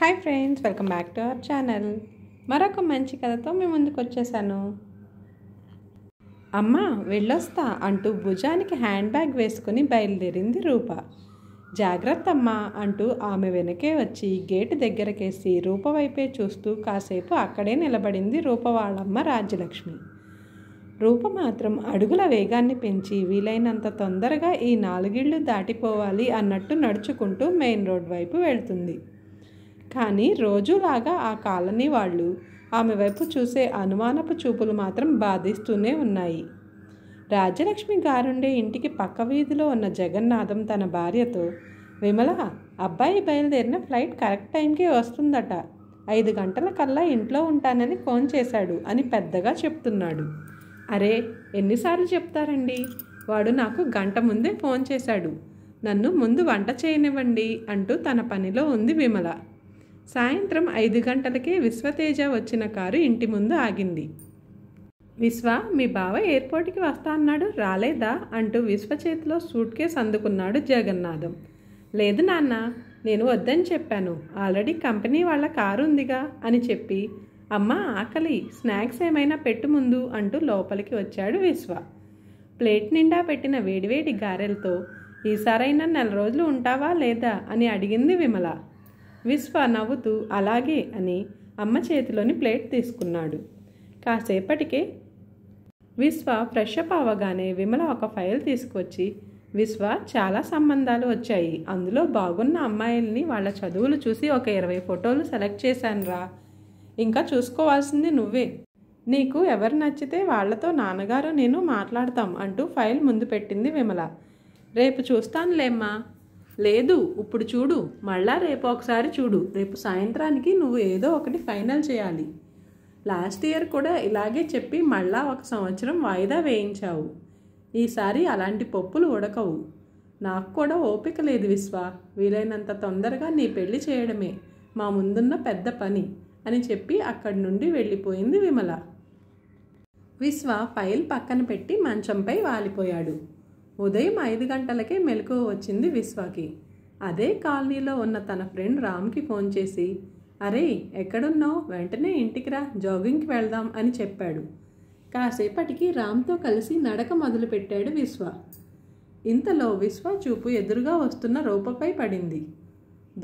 hi friends welcome back to our channel మరొక మంచి కథతో మేము ముందుకు వచ్చేసాను అమ్మ వెళ్ళొస్తా అంటూ భుజానికి హ్యాండ్ బ్యాగ్ వేసుకుని బయలుదేరింది రూప జాగ్రత్త అమ్మ అంటూ ఆమె వెనకే వచ్చి గేటు దగ్గరకేసి రూప వైపే చూస్తూ కాసేపు అక్కడే నిలబడింది వాళ్ళమ్మ రాజ్యలక్ష్మి రూప మాత్రం అడుగుల వేగాన్ని పెంచి వీలైనంత తొందరగా ఈ నాలుగిళ్ళు దాటిపోవాలి అన్నట్టు నడుచుకుంటూ మెయిన్ రోడ్ వైపు వెళ్తుంది కానీ రోజులాగా ఆ కాలనీ వాళ్ళు ఆమె వైపు చూసే అనుమానపు చూపులు మాత్రం బాధిస్తూనే ఉన్నాయి రాజలక్ష్మి గారుండే ఇంటికి పక్క వీధిలో ఉన్న జగన్నాథం తన భార్యతో విమల అబ్బాయి బయలుదేరిన ఫ్లైట్ కరెక్ట్ టైంకే వస్తుందట ఐదు గంటల కల్లా ఇంట్లో ఉంటానని ఫోన్ చేశాడు అని పెద్దగా చెప్తున్నాడు అరే ఎన్నిసార్లు చెప్తారండి వాడు నాకు గంట ముందే ఫోన్ చేశాడు నన్ను ముందు వంట చేయనివ్వండి అంటూ తన పనిలో ఉంది విమల సాయంత్రం ఐదు గంటలకే విశ్వతేజ వచ్చిన కారు ఇంటి ముందు ఆగింది విశ్వ మీ బావ ఎయిర్పోర్ట్కి వస్తా అన్నాడు రాలేదా అంటూ విశ్వ చేతిలో సూట్ కేస్ అందుకున్నాడు జగన్నాథం లేదు నాన్న నేను వద్దని చెప్పాను ఆల్రెడీ కంపెనీ వాళ్ళ కారు ఉందిగా అని చెప్పి అమ్మ ఆకలి స్నాక్స్ ఏమైనా పెట్టు ముందు అంటూ లోపలికి వచ్చాడు విశ్వ ప్లేట్ నిండా పెట్టిన వేడివేడి గారెలతో ఈసారైనా నెల రోజులు ఉంటావా లేదా అని అడిగింది విమల విశ్వ నవ్వుతూ అలాగే అని అమ్మ చేతిలోని ప్లేట్ తీసుకున్నాడు కాసేపటికే విశ్వ ఫ్రెష్ అప్ అవ్వగానే విమల ఒక ఫైల్ తీసుకొచ్చి విశ్వ చాలా సంబంధాలు వచ్చాయి అందులో బాగున్న అమ్మాయిల్ని వాళ్ళ చదువులు చూసి ఒక ఇరవై ఫోటోలు సెలెక్ట్ చేశానురా ఇంకా చూసుకోవాల్సింది నువ్వే నీకు ఎవరు నచ్చితే వాళ్లతో నాన్నగారు నేను మాట్లాడతాం అంటూ ఫైల్ ముందు పెట్టింది విమల రేపు చూస్తానులేమ్మా లేదు ఇప్పుడు చూడు మళ్ళా రేపు ఒకసారి చూడు రేపు సాయంత్రానికి నువ్వు ఏదో ఒకటి ఫైనల్ చేయాలి లాస్ట్ ఇయర్ కూడా ఇలాగే చెప్పి మళ్ళా ఒక సంవత్సరం వాయిదా వేయించావు ఈసారి అలాంటి పప్పులు ఉడకవు నాకు కూడా ఓపిక లేదు విశ్వ వీలైనంత తొందరగా నీ పెళ్లి చేయడమే మా ముందున్న పెద్ద పని అని చెప్పి అక్కడి నుండి వెళ్ళిపోయింది విమల విశ్వ ఫైల్ పక్కన పెట్టి మంచంపై వాలిపోయాడు ఉదయం ఐదు గంటలకే మెలకు వచ్చింది విశ్వకి అదే కాలనీలో ఉన్న తన ఫ్రెండ్ రామ్కి ఫోన్ చేసి అరే ఎక్కడున్నావు వెంటనే ఇంటికి రా జాగింగ్కి వెళ్దాం అని చెప్పాడు కాసేపటికి రామ్తో కలిసి నడక మొదలుపెట్టాడు విశ్వ ఇంతలో విశ్వ చూపు ఎదురుగా వస్తున్న రూపపై పడింది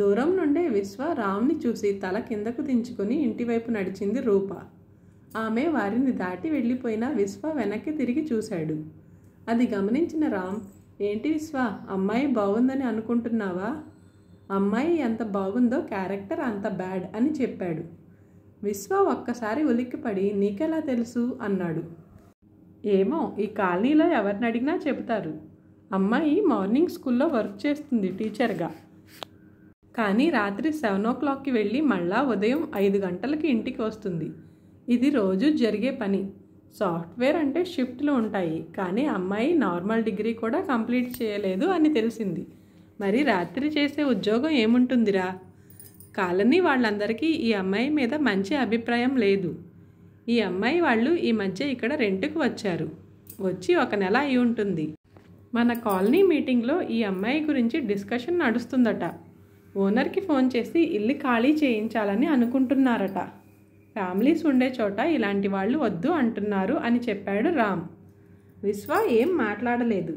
దూరం నుండే విశ్వ రామ్ని చూసి తల కిందకు దించుకుని ఇంటివైపు నడిచింది రూప ఆమె వారిని దాటి వెళ్ళిపోయిన విశ్వ వెనక్కి తిరిగి చూశాడు అది గమనించిన రామ్ ఏంటి విశ్వ అమ్మాయి బాగుందని అనుకుంటున్నావా అమ్మాయి ఎంత బాగుందో క్యారెక్టర్ అంత బ్యాడ్ అని చెప్పాడు విశ్వ ఒక్కసారి ఉలిక్కిపడి నీకెలా తెలుసు అన్నాడు ఏమో ఈ కాలనీలో ఎవరిని అడిగినా చెబుతారు అమ్మాయి మార్నింగ్ స్కూల్లో వర్క్ చేస్తుంది టీచర్గా కానీ రాత్రి సెవెన్ ఓ క్లాక్కి వెళ్ళి మళ్ళా ఉదయం ఐదు గంటలకి ఇంటికి వస్తుంది ఇది రోజు జరిగే పని సాఫ్ట్వేర్ అంటే షిఫ్ట్లు ఉంటాయి కానీ అమ్మాయి నార్మల్ డిగ్రీ కూడా కంప్లీట్ చేయలేదు అని తెలిసింది మరి రాత్రి చేసే ఉద్యోగం ఏముంటుందిరా కాలనీ వాళ్ళందరికీ ఈ అమ్మాయి మీద మంచి అభిప్రాయం లేదు ఈ అమ్మాయి వాళ్ళు ఈ మధ్య ఇక్కడ రెంట్కు వచ్చారు వచ్చి ఒక నెల అయి ఉంటుంది మన కాలనీ మీటింగ్లో ఈ అమ్మాయి గురించి డిస్కషన్ నడుస్తుందట ఓనర్కి ఫోన్ చేసి ఇల్లు ఖాళీ చేయించాలని అనుకుంటున్నారట ఫ్యామిలీస్ ఉండే చోట ఇలాంటి వాళ్ళు వద్దు అంటున్నారు అని చెప్పాడు రామ్ విశ్వ ఏం మాట్లాడలేదు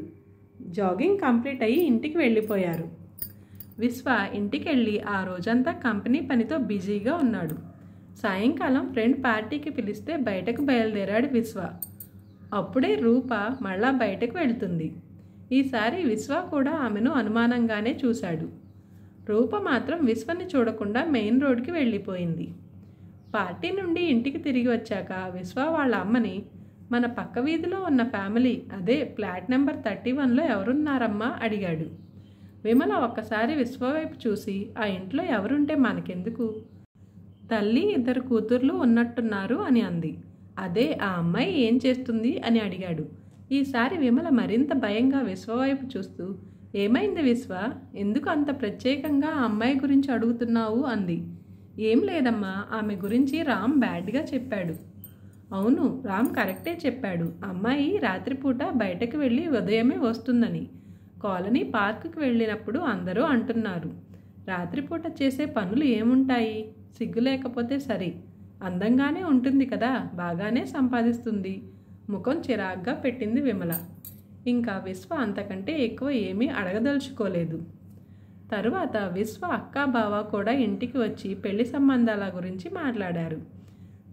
జాగింగ్ కంప్లీట్ అయ్యి ఇంటికి వెళ్ళిపోయారు విశ్వ ఇంటికి వెళ్ళి ఆ రోజంతా కంపెనీ పనితో బిజీగా ఉన్నాడు సాయంకాలం ఫ్రెండ్ పార్టీకి పిలిస్తే బయటకు బయలుదేరాడు విశ్వ అప్పుడే రూప మళ్ళా బయటకు వెళ్తుంది ఈసారి విశ్వ కూడా ఆమెను అనుమానంగానే చూశాడు రూప మాత్రం విశ్వని చూడకుండా మెయిన్ రోడ్కి వెళ్ళిపోయింది పార్టీ నుండి ఇంటికి తిరిగి వచ్చాక విశ్వ వాళ్ళ అమ్మని మన పక్క వీధిలో ఉన్న ఫ్యామిలీ అదే ఫ్లాట్ నెంబర్ థర్టీ వన్లో ఎవరున్నారమ్మా అడిగాడు విమల ఒక్కసారి విశ్వ వైపు చూసి ఆ ఇంట్లో ఎవరుంటే మనకెందుకు తల్లి ఇద్దరు కూతుర్లు ఉన్నట్టున్నారు అని అంది అదే ఆ అమ్మాయి ఏం చేస్తుంది అని అడిగాడు ఈసారి విమల మరింత భయంగా విశ్వ వైపు చూస్తూ ఏమైంది విశ్వ ఎందుకు అంత ప్రత్యేకంగా ఆ అమ్మాయి గురించి అడుగుతున్నావు అంది ఏం లేదమ్మా ఆమె గురించి రామ్ బ్యాడ్గా చెప్పాడు అవును రామ్ కరెక్టే చెప్పాడు అమ్మాయి రాత్రిపూట బయటకు వెళ్ళి ఉదయమే వస్తుందని కాలనీ పార్కుకి వెళ్ళినప్పుడు అందరూ అంటున్నారు రాత్రిపూట చేసే పనులు ఏముంటాయి సిగ్గు లేకపోతే సరే అందంగానే ఉంటుంది కదా బాగానే సంపాదిస్తుంది ముఖం చిరాగ్గా పెట్టింది విమల ఇంకా విశ్వ అంతకంటే ఎక్కువ ఏమీ అడగదలుచుకోలేదు తరువాత విశ్వ అక్క బావ కూడా ఇంటికి వచ్చి పెళ్లి సంబంధాల గురించి మాట్లాడారు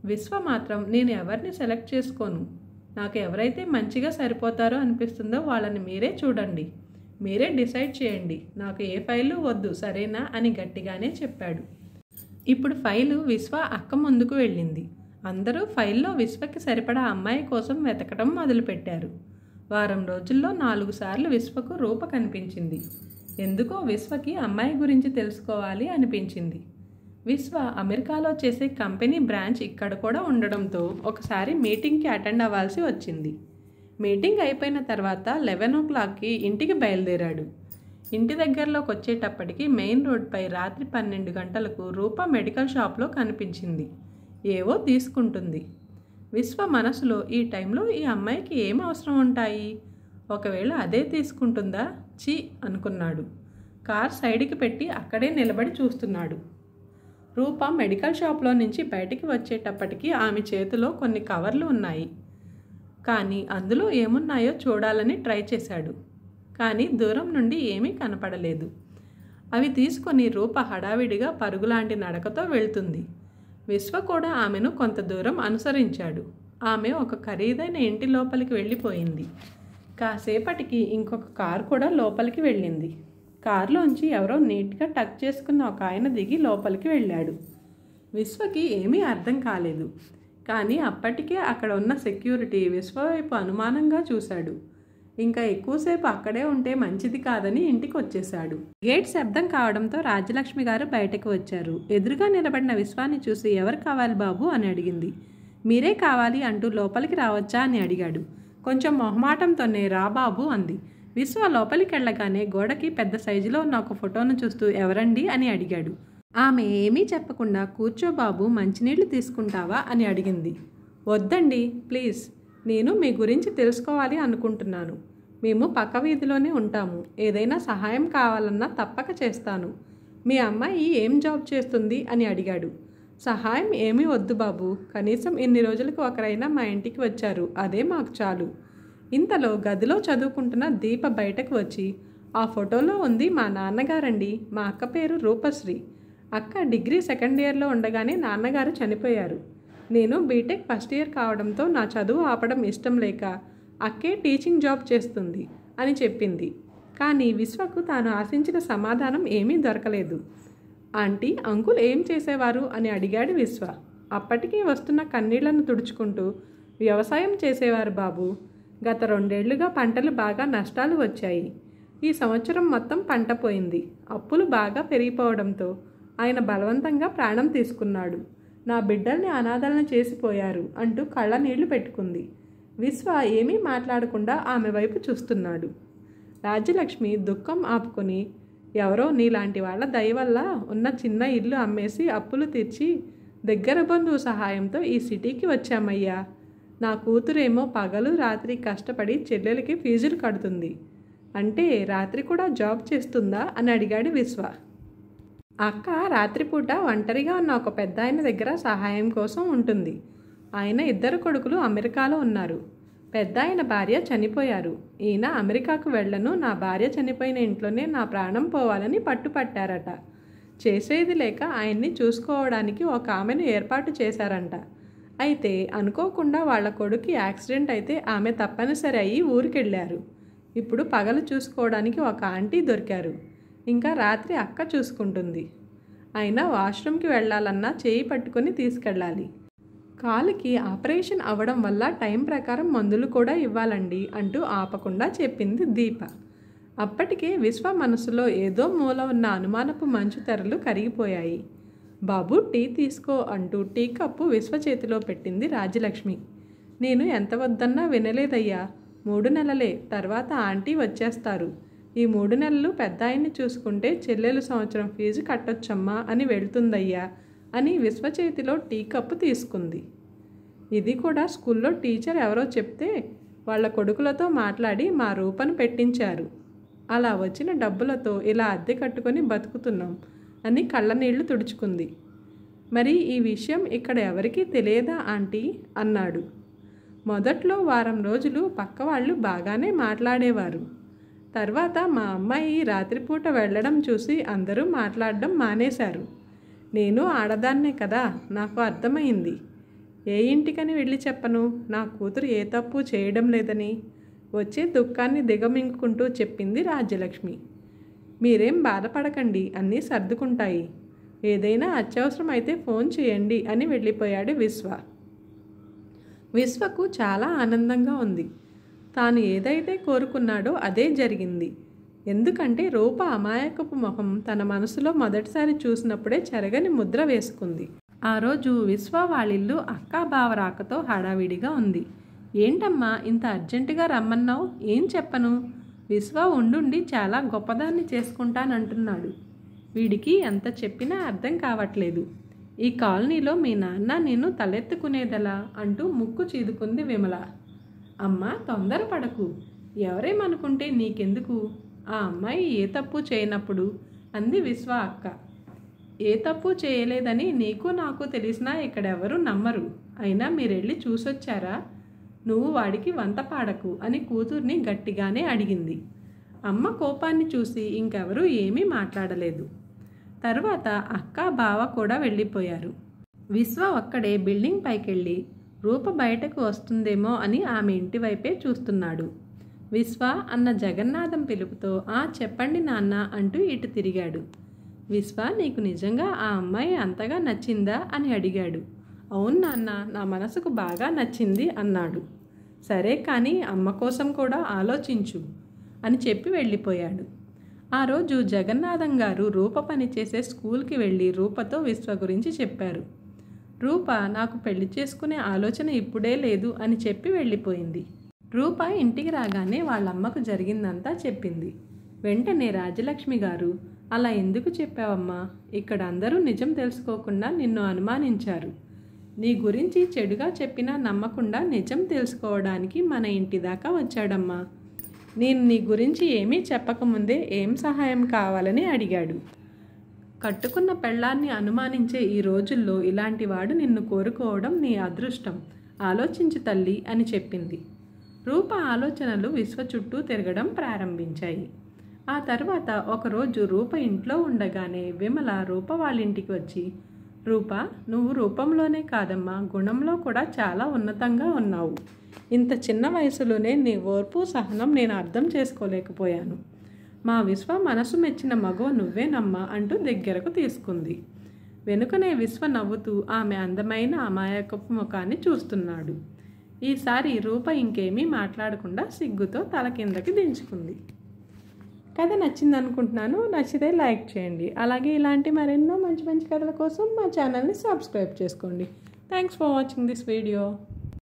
విశ్వ మాత్రం నేను ఎవరిని సెలెక్ట్ చేసుకోను నాకు ఎవరైతే మంచిగా సరిపోతారో అనిపిస్తుందో వాళ్ళని మీరే చూడండి మీరే డిసైడ్ చేయండి నాకు ఏ ఫైలు వద్దు సరేనా అని గట్టిగానే చెప్పాడు ఇప్పుడు ఫైలు విశ్వ అక్క ముందుకు వెళ్ళింది అందరూ ఫైల్లో విశ్వకి సరిపడా అమ్మాయి కోసం వెతకడం మొదలుపెట్టారు వారం రోజుల్లో నాలుగు సార్లు విశ్వకు రూప కనిపించింది ఎందుకో విశ్వకి అమ్మాయి గురించి తెలుసుకోవాలి అనిపించింది విశ్వ అమెరికాలో చేసే కంపెనీ బ్రాంచ్ ఇక్కడ కూడా ఉండడంతో ఒకసారి మీటింగ్కి అటెండ్ అవ్వాల్సి వచ్చింది మీటింగ్ అయిపోయిన తర్వాత లెవెన్ ఓ క్లాక్కి ఇంటికి బయలుదేరాడు ఇంటి దగ్గరలోకి వచ్చేటప్పటికి మెయిన్ రోడ్పై రాత్రి పన్నెండు గంటలకు రూప మెడికల్ షాప్లో కనిపించింది ఏవో తీసుకుంటుంది విశ్వ మనసులో ఈ టైంలో ఈ అమ్మాయికి ఏం అవసరం ఉంటాయి ఒకవేళ అదే తీసుకుంటుందా చి అనుకున్నాడు కార్ సైడ్కి పెట్టి అక్కడే నిలబడి చూస్తున్నాడు రూప మెడికల్ షాప్లో నుంచి బయటికి వచ్చేటప్పటికి ఆమె చేతిలో కొన్ని కవర్లు ఉన్నాయి కానీ అందులో ఏమున్నాయో చూడాలని ట్రై చేశాడు కానీ దూరం నుండి ఏమీ కనపడలేదు అవి తీసుకొని రూప హడావిడిగా పరుగులాంటి నడకతో వెళ్తుంది విశ్వ కూడా ఆమెను కొంత దూరం అనుసరించాడు ఆమె ఒక ఖరీదైన ఇంటి లోపలికి వెళ్ళిపోయింది కాసేపటికి ఇంకొక కారు కూడా లోపలికి వెళ్ళింది కారులోంచి ఎవరో నీట్గా టక్ చేసుకున్న ఒక ఆయన దిగి లోపలికి వెళ్ళాడు విశ్వకి ఏమీ అర్థం కాలేదు కానీ అప్పటికే అక్కడ ఉన్న సెక్యూరిటీ విశ్వ వైపు అనుమానంగా చూశాడు ఇంకా ఎక్కువసేపు అక్కడే ఉంటే మంచిది కాదని ఇంటికి వచ్చేశాడు గేట్ శబ్దం కావడంతో రాజ్యలక్ష్మి గారు బయటకు వచ్చారు ఎదురుగా నిలబడిన విశ్వాన్ని చూసి ఎవరు కావాలి బాబు అని అడిగింది మీరే కావాలి అంటూ లోపలికి రావచ్చా అని అడిగాడు కొంచెం మొహమాటంతోనే రాబాబు అంది విశ్వ లోపలికెళ్ళగానే గోడకి పెద్ద సైజులో ఉన్న ఒక ఫోటోను చూస్తూ ఎవరండి అని అడిగాడు ఆమె ఏమీ చెప్పకుండా కూర్చోబాబు మంచినీళ్లు తీసుకుంటావా అని అడిగింది వద్దండి ప్లీజ్ నేను మీ గురించి తెలుసుకోవాలి అనుకుంటున్నాను మేము పక్క వీధిలోనే ఉంటాము ఏదైనా సహాయం కావాలన్నా తప్పక చేస్తాను మీ అమ్మాయి ఏం జాబ్ చేస్తుంది అని అడిగాడు సహాయం ఏమీ వద్దు బాబు కనీసం ఇన్ని రోజులకు ఒకరైనా మా ఇంటికి వచ్చారు అదే మాకు చాలు ఇంతలో గదిలో చదువుకుంటున్న దీప బయటకు వచ్చి ఆ ఫోటోలో ఉంది మా నాన్నగారండి మా అక్క పేరు రూపశ్రీ అక్క డిగ్రీ సెకండ్ ఇయర్లో ఉండగానే నాన్నగారు చనిపోయారు నేను బీటెక్ ఫస్ట్ ఇయర్ కావడంతో నా చదువు ఆపడం ఇష్టం లేక అక్కే టీచింగ్ జాబ్ చేస్తుంది అని చెప్పింది కానీ విశ్వకు తాను ఆశించిన సమాధానం ఏమీ దొరకలేదు ఆంటీ అంకుల్ ఏం చేసేవారు అని అడిగాడు విశ్వ అప్పటికీ వస్తున్న కన్నీళ్లను తుడుచుకుంటూ వ్యవసాయం చేసేవారు బాబు గత రెండేళ్లుగా పంటలు బాగా నష్టాలు వచ్చాయి ఈ సంవత్సరం మొత్తం పంట పోయింది అప్పులు బాగా పెరిగిపోవడంతో ఆయన బలవంతంగా ప్రాణం తీసుకున్నాడు నా బిడ్డల్ని అనాదరణ చేసిపోయారు అంటూ కళ్ళ నీళ్లు పెట్టుకుంది విశ్వ ఏమీ మాట్లాడకుండా ఆమె వైపు చూస్తున్నాడు రాజ్యలక్ష్మి దుఃఖం ఆపుకొని ఎవరో నీలాంటి వాళ్ళ దయ వల్ల ఉన్న చిన్న ఇల్లు అమ్మేసి అప్పులు తీర్చి దగ్గర బంధువు సహాయంతో ఈ సిటీకి వచ్చామయ్యా నా కూతురేమో పగలు రాత్రి కష్టపడి చెల్లెలకి ఫీజులు కడుతుంది అంటే రాత్రి కూడా జాబ్ చేస్తుందా అని అడిగాడు విశ్వ అక్క రాత్రిపూట ఒంటరిగా ఉన్న ఒక పెద్ద ఆయన దగ్గర సహాయం కోసం ఉంటుంది ఆయన ఇద్దరు కొడుకులు అమెరికాలో ఉన్నారు పెద్ద ఆయన భార్య చనిపోయారు ఈయన అమెరికాకు వెళ్ళను నా భార్య చనిపోయిన ఇంట్లోనే నా ప్రాణం పోవాలని పట్టుపట్టారట చేసేది లేక ఆయన్ని చూసుకోవడానికి ఒక ఆమెను ఏర్పాటు చేశారంట అయితే అనుకోకుండా వాళ్ళ కొడుకు యాక్సిడెంట్ అయితే ఆమె తప్పనిసరి అయ్యి ఊరికెళ్ళారు ఇప్పుడు పగలు చూసుకోవడానికి ఒక ఆంటీ దొరికారు ఇంకా రాత్రి అక్క చూసుకుంటుంది అయినా వాష్రూమ్కి వెళ్ళాలన్నా చేయి పట్టుకొని తీసుకెళ్ళాలి కాలుకి ఆపరేషన్ అవ్వడం వల్ల టైం ప్రకారం మందులు కూడా ఇవ్వాలండి అంటూ ఆపకుండా చెప్పింది దీప అప్పటికే విశ్వ మనసులో ఏదో మూల ఉన్న అనుమానపు మంచు తెరలు కరిగిపోయాయి బాబు టీ తీసుకో అంటూ టీ కప్పు విశ్వ చేతిలో పెట్టింది రాజలక్ష్మి నేను ఎంత వద్దన్నా వినలేదయ్యా మూడు నెలలే తర్వాత ఆంటీ వచ్చేస్తారు ఈ మూడు నెలలు పెద్ద ఆయన్ని చూసుకుంటే చెల్లెలు సంవత్సరం ఫీజు కట్టొచ్చమ్మా అని వెళ్తుందయ్యా అని విశ్వచేతిలో టీ కప్పు తీసుకుంది ఇది కూడా స్కూల్లో టీచర్ ఎవరో చెప్తే వాళ్ళ కొడుకులతో మాట్లాడి మా రూపను పెట్టించారు అలా వచ్చిన డబ్బులతో ఇలా అద్దె కట్టుకొని బతుకుతున్నాం అని కళ్ళనీళ్లు తుడుచుకుంది మరి ఈ విషయం ఇక్కడ ఎవరికీ తెలియదా ఆంటీ అన్నాడు మొదట్లో వారం రోజులు పక్క వాళ్ళు బాగానే మాట్లాడేవారు తర్వాత మా అమ్మాయి రాత్రిపూట వెళ్ళడం చూసి అందరూ మాట్లాడడం మానేశారు నేను ఆడదాన్నే కదా నాకు అర్థమైంది ఏ ఇంటికని వెళ్ళి చెప్పను నా కూతురు ఏ తప్పు చేయడం లేదని వచ్చే దుఃఖాన్ని దిగమింగుకుంటూ చెప్పింది రాజ్యలక్ష్మి మీరేం బాధపడకండి అన్నీ సర్దుకుంటాయి ఏదైనా అత్యవసరం అయితే ఫోన్ చేయండి అని వెళ్ళిపోయాడు విశ్వ విశ్వకు చాలా ఆనందంగా ఉంది తాను ఏదైతే కోరుకున్నాడో అదే జరిగింది ఎందుకంటే రూప అమాయకపు మొహం తన మనసులో మొదటిసారి చూసినప్పుడే చెరగని ముద్ర వేసుకుంది ఆ రోజు విశ్వ వాళ్ళిల్లు అక్కా బావ రాకతో హడావిడిగా ఉంది ఏంటమ్మా ఇంత అర్జెంటుగా రమ్మన్నావు ఏం చెప్పను విశ్వ ఉండుండి చాలా గొప్పదాన్ని చేసుకుంటానంటున్నాడు వీడికి ఎంత చెప్పినా అర్థం కావట్లేదు ఈ కాలనీలో మీ నాన్న నేను తలెత్తుకునేదలా అంటూ ముక్కు చీదుకుంది విమల అమ్మ తొందరపడకు ఎవరేమనుకుంటే నీకెందుకు ఆ అమ్మాయి ఏ తప్పు చేయనప్పుడు అంది విశ్వ అక్క ఏ తప్పు చేయలేదని నీకు నాకు తెలిసినా ఇక్కడెవరూ నమ్మరు అయినా మీరెళ్ళి చూసొచ్చారా నువ్వు వాడికి వంత పాడకు అని కూతుర్ని గట్టిగానే అడిగింది అమ్మ కోపాన్ని చూసి ఇంకెవరూ ఏమీ మాట్లాడలేదు తర్వాత అక్క బావ కూడా వెళ్ళిపోయారు విశ్వ ఒక్కడే బిల్డింగ్ పైకెళ్ళి రూప బయటకు వస్తుందేమో అని ఆమె ఇంటివైపే చూస్తున్నాడు విశ్వ అన్న జగన్నాథం పిలుపుతో ఆ చెప్పండి నాన్న అంటూ ఇటు తిరిగాడు విశ్వ నీకు నిజంగా ఆ అమ్మాయి అంతగా నచ్చిందా అని అడిగాడు అవును నాన్న నా మనసుకు బాగా నచ్చింది అన్నాడు సరే కానీ అమ్మ కోసం కూడా ఆలోచించు అని చెప్పి వెళ్ళిపోయాడు ఆ రోజు జగన్నాథం గారు రూప పనిచేసే స్కూల్కి వెళ్ళి రూపతో విశ్వ గురించి చెప్పారు రూప నాకు పెళ్లి చేసుకునే ఆలోచన ఇప్పుడే లేదు అని చెప్పి వెళ్ళిపోయింది రూప ఇంటికి రాగానే వాళ్ళమ్మకు జరిగిందంతా చెప్పింది వెంటనే రాజలక్ష్మి గారు అలా ఎందుకు చెప్పావమ్మా ఇక్కడ అందరూ నిజం తెలుసుకోకుండా నిన్ను అనుమానించారు నీ గురించి చెడుగా చెప్పినా నమ్మకుండా నిజం తెలుసుకోవడానికి మన ఇంటి దాకా వచ్చాడమ్మా నేను నీ గురించి ఏమీ చెప్పకముందే ఏం సహాయం కావాలని అడిగాడు కట్టుకున్న పెళ్ళాన్ని అనుమానించే ఈ రోజుల్లో ఇలాంటి వాడు నిన్ను కోరుకోవడం నీ అదృష్టం ఆలోచించు తల్లి అని చెప్పింది రూప ఆలోచనలు విశ్వ చుట్టూ తిరగడం ప్రారంభించాయి ఆ తర్వాత ఒకరోజు రూప ఇంట్లో ఉండగానే విమల రూప వాళ్ళింటికి వచ్చి రూప నువ్వు రూపంలోనే కాదమ్మా గుణంలో కూడా చాలా ఉన్నతంగా ఉన్నావు ఇంత చిన్న వయసులోనే నీ ఓర్పు సహనం నేను అర్థం చేసుకోలేకపోయాను మా విశ్వ మనసు మెచ్చిన మగో నువ్వేనమ్మా అంటూ దగ్గరకు తీసుకుంది వెనుకనే విశ్వ నవ్వుతూ ఆమె అందమైన అమాయకపు ముఖాన్ని చూస్తున్నాడు ఈసారి రూప ఇంకేమీ మాట్లాడకుండా సిగ్గుతో తల కిందకి దించుకుంది కథ నచ్చింది అనుకుంటున్నాను నచ్చితే లైక్ చేయండి అలాగే ఇలాంటి మరెన్నో మంచి మంచి కథల కోసం మా ఛానల్ని సబ్స్క్రైబ్ చేసుకోండి thanks for watching this video